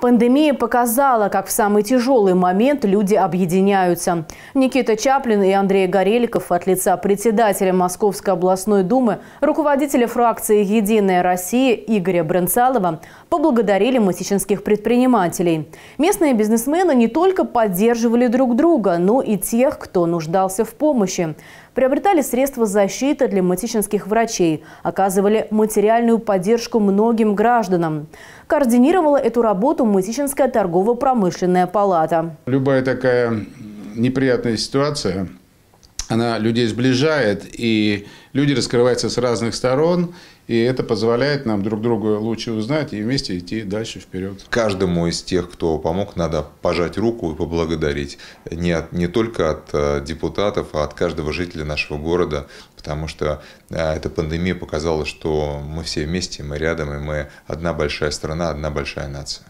Пандемия показала, как в самый тяжелый момент люди объединяются. Никита Чаплин и Андрей Гореликов от лица председателя Московской областной думы, руководителя фракции «Единая Россия» Игоря Бренцалова поблагодарили масичинских предпринимателей. Местные бизнесмены не только поддерживали друг друга, но и тех, кто нуждался в помощи приобретали средства защиты для матичинских врачей, оказывали материальную поддержку многим гражданам. Координировала эту работу Мысичинская торгово-промышленная палата. Любая такая неприятная ситуация она людей сближает, и люди раскрываются с разных сторон, и это позволяет нам друг друга лучше узнать и вместе идти дальше вперед. Каждому из тех, кто помог, надо пожать руку и поблагодарить. Не, от, не только от э, депутатов, а от каждого жителя нашего города, потому что э, эта пандемия показала, что мы все вместе, мы рядом, и мы одна большая страна, одна большая нация.